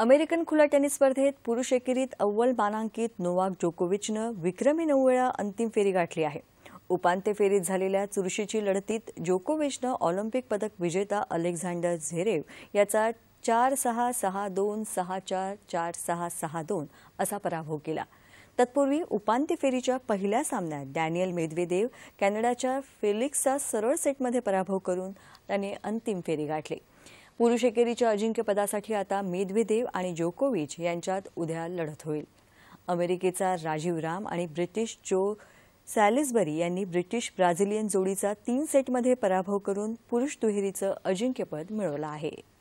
American खुल्या tennis स्पर्धेत पुरुष एकेरीत अव्वल मानांकित नोवाक जोकोविचनं विक्रमी नऊ वेळा अंतिम फेरी गाठली आहे उपांत्य फेरीत झालेल्या चुरशीची लढतीत जोकोविचनं ऑलिम्पिक पदक विजेता अलेक्झांडर झेरेव याचा चार सहा सहा दोन सहा चार चार सहा सहा दोन असा पराभव केला तत्पूर्वी उपांत्य फेरीच्या पहिल्या सामन्यात डॅनियल मेदवेदेव कॅनडाच्या फेलिक्सचा सरळ सेटमध्ये पराभव करून त्याने अंतिम फेरी गाठली पुरुष एकेरीच्या अजिंक्यपदासाठी आता मेदवेदेव आणि जोकोविच यांच्यात उद्या लढत होईल अमेरिकेचा राजीव राम आणि ब्रिटिश जो सॅलिसबरी यांनी ब्रिटिश ब्राझिलियन जोडीचा तीन सेटमध्ये पराभव करून पुरुष दुहेरीचं अजिंक्यपद मिळवलं आहे